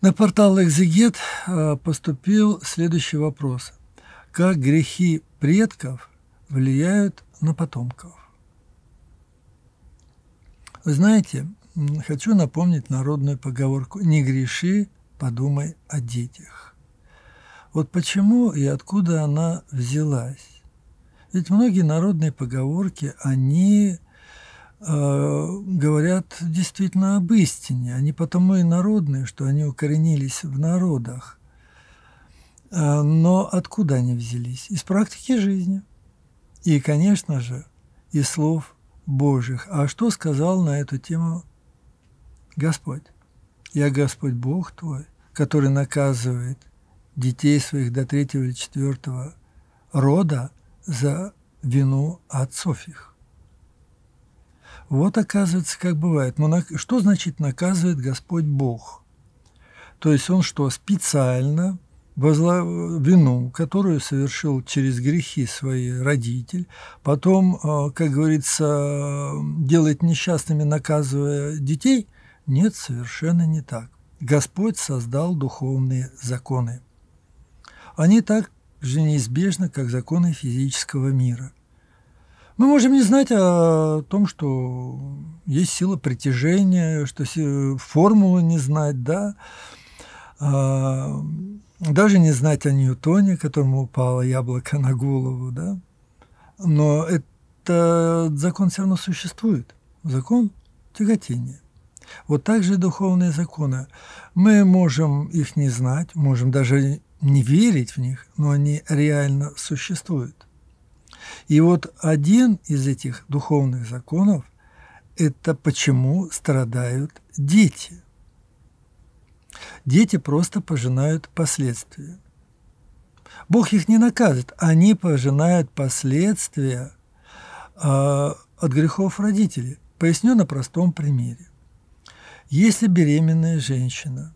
На портал «Экзегет» э, поступил следующий вопрос. Как грехи предков влияют на потомков? Вы знаете, хочу напомнить народную поговорку «Не греши, подумай о детях». Вот почему и откуда она взялась? Ведь многие народные поговорки, они Э, говорят действительно об истине. Они потому и народные, что они укоренились в народах. Э, но откуда они взялись? Из практики жизни. И, конечно же, из слов Божьих. А что сказал на эту тему Господь? «Я Господь Бог твой, который наказывает детей своих до третьего или четвертого рода за вину отцов их». Вот оказывается, как бывает. Но на... что значит наказывает Господь Бог? То есть он что, специально возла... вину, которую совершил через грехи свои родитель, потом, э, как говорится, делает несчастными, наказывая детей? Нет, совершенно не так. Господь создал духовные законы. Они так же неизбежны, как законы физического мира. Мы можем не знать о том, что есть сила притяжения, что формулы не знать, да, а, даже не знать о Ньютоне, которому упало яблоко на голову, да. Но это закон все равно существует. Закон тяготения. Вот так же и духовные законы. Мы можем их не знать, можем даже не верить в них, но они реально существуют. И вот один из этих духовных законов – это почему страдают дети. Дети просто пожинают последствия. Бог их не наказывает, они пожинают последствия э, от грехов родителей. Поясню на простом примере. Если беременная женщина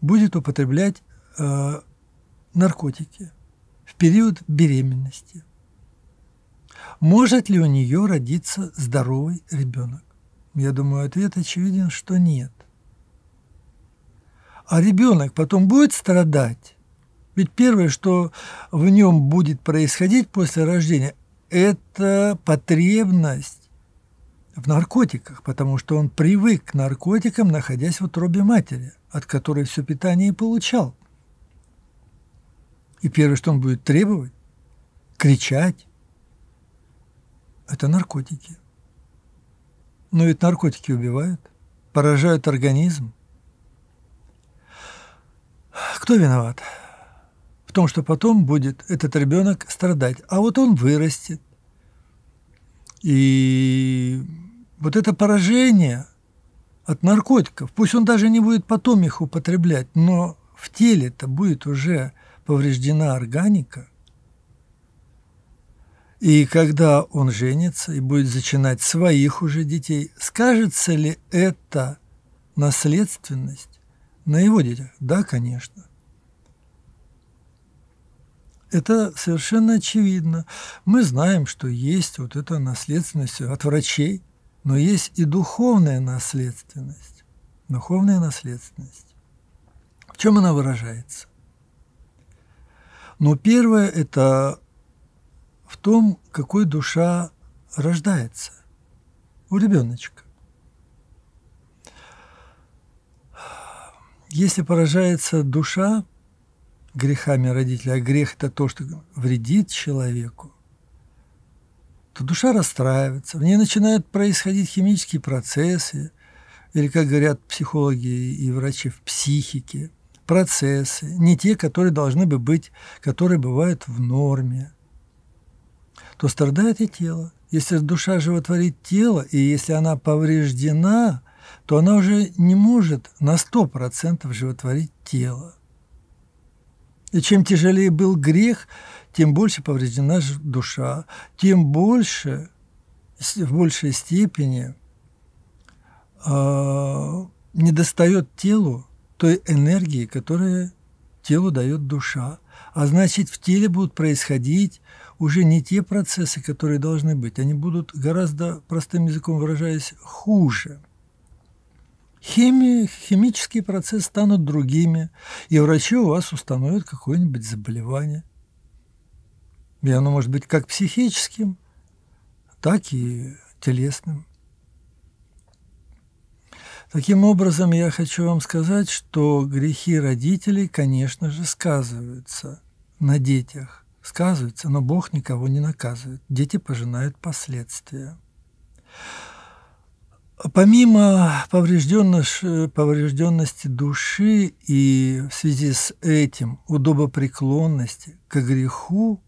будет употреблять э, наркотики в период беременности – может ли у нее родиться здоровый ребенок? Я думаю, ответ очевиден, что нет. А ребенок потом будет страдать? Ведь первое, что в нем будет происходить после рождения, это потребность в наркотиках, потому что он привык к наркотикам, находясь в утробе матери, от которой все питание и получал. И первое, что он будет требовать, кричать, это наркотики. Но ведь наркотики убивают, поражают организм. Кто виноват? В том, что потом будет этот ребенок страдать. А вот он вырастет. И вот это поражение от наркотиков, пусть он даже не будет потом их употреблять, но в теле-то будет уже повреждена органика, и когда он женится и будет зачинать своих уже детей, скажется ли это наследственность на его детях? Да, конечно. Это совершенно очевидно. Мы знаем, что есть вот эта наследственность от врачей, но есть и духовная наследственность. Духовная наследственность. В чем она выражается? Ну, первое – это в том, какой душа рождается у ребеночка. Если поражается душа грехами родителя, а грех – это то, что вредит человеку, то душа расстраивается, в ней начинают происходить химические процессы, или, как говорят психологи и врачи, в психике, процессы, не те, которые должны бы быть, которые бывают в норме – то страдает и тело. Если душа животворит тело, и если она повреждена, то она уже не может на 100% животворить тело. И чем тяжелее был грех, тем больше повреждена душа, тем больше, в большей степени э, а, недостает телу той энергии, которая телу дает душа. А значит, в теле будут происходить уже не те процессы, которые должны быть. Они будут гораздо, простым языком выражаясь, хуже. Химия, химические процессы станут другими, и врачи у вас установят какое-нибудь заболевание. И оно может быть как психическим, так и телесным. Таким образом, я хочу вам сказать, что грехи родителей, конечно же, сказываются на детях сказывается, но Бог никого не наказывает. Дети пожинают последствия. Помимо поврежденности души и в связи с этим удобопреклонности к греху,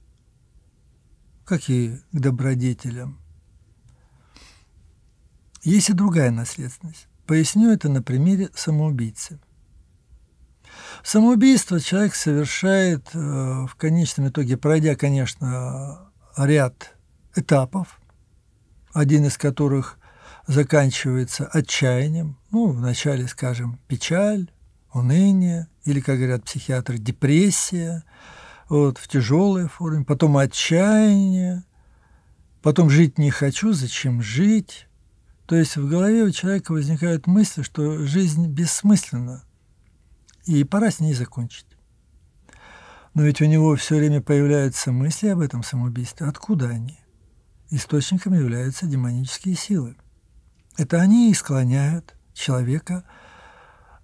как и к добродетелям, есть и другая наследственность. Поясню это на примере самоубийцы – Самоубийство человек совершает э, в конечном итоге, пройдя, конечно, ряд этапов, один из которых заканчивается отчаянием, ну, вначале, скажем, печаль, уныние, или, как говорят психиатры, депрессия, вот, в тяжелой форме, потом отчаяние, потом жить не хочу, зачем жить. То есть в голове у человека возникают мысли, что жизнь бессмысленна, и пора с ней закончить. Но ведь у него все время появляются мысли об этом самоубийстве. Откуда они? Источником являются демонические силы. Это они и склоняют человека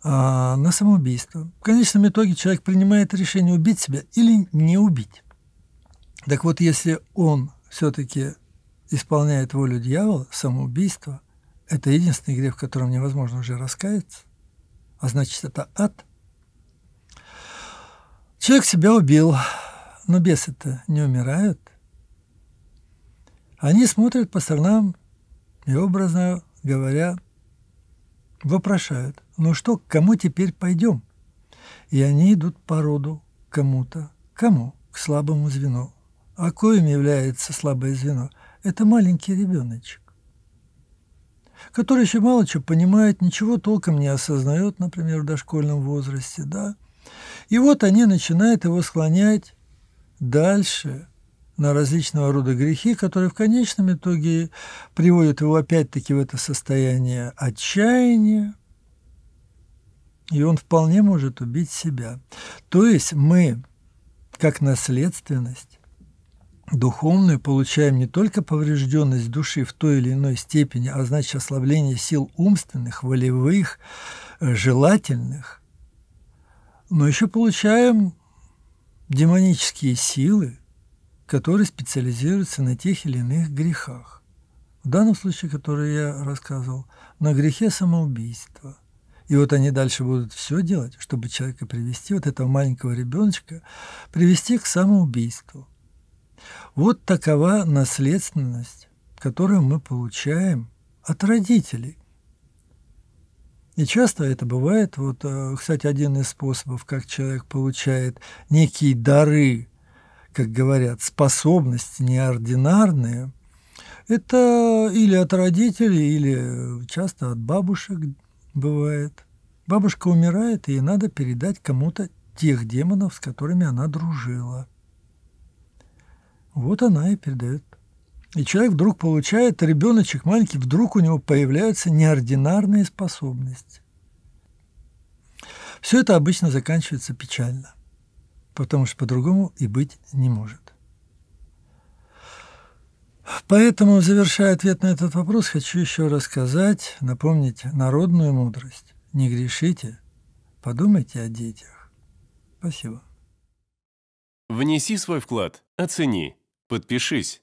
а, на самоубийство. В конечном итоге человек принимает решение убить себя или не убить. Так вот, если он все-таки исполняет волю дьявола, самоубийство – это единственный грех, в котором невозможно уже раскаяться, а значит, это ад – Человек себя убил, но бесы-то не умирают. Они смотрят по сторонам и, образно говоря, вопрошают, ну что, к кому теперь пойдем? И они идут по роду кому-то. Кому? К слабому звену. А коим является слабое звено? Это маленький ребеночек, который еще мало чего понимает, ничего толком не осознает, например, в дошкольном возрасте, да, и вот они начинают его склонять дальше на различного рода грехи, которые в конечном итоге приводят его опять-таки в это состояние отчаяния, и он вполне может убить себя. То есть мы, как наследственность, духовную получаем не только поврежденность души в той или иной степени, а значит ослабление сил умственных, волевых, э, желательных, но еще получаем демонические силы, которые специализируются на тех или иных грехах. В данном случае, который я рассказывал, на грехе самоубийства. И вот они дальше будут все делать, чтобы человека привести, вот этого маленького ребеночка, привести к самоубийству. Вот такова наследственность, которую мы получаем от родителей, и часто это бывает. Вот, э, кстати, один из способов, как человек получает некие дары, как говорят, способности неординарные, это или от родителей, или часто от бабушек бывает. Бабушка умирает, и ей надо передать кому-то тех демонов, с которыми она дружила. Вот она и передает и человек вдруг получает, ребеночек маленький, вдруг у него появляются неординарные способности. Все это обычно заканчивается печально, потому что по-другому и быть не может. Поэтому, завершая ответ на этот вопрос, хочу еще рассказать, напомнить народную мудрость. Не грешите, подумайте о детях. Спасибо. Внеси свой вклад, оцени, подпишись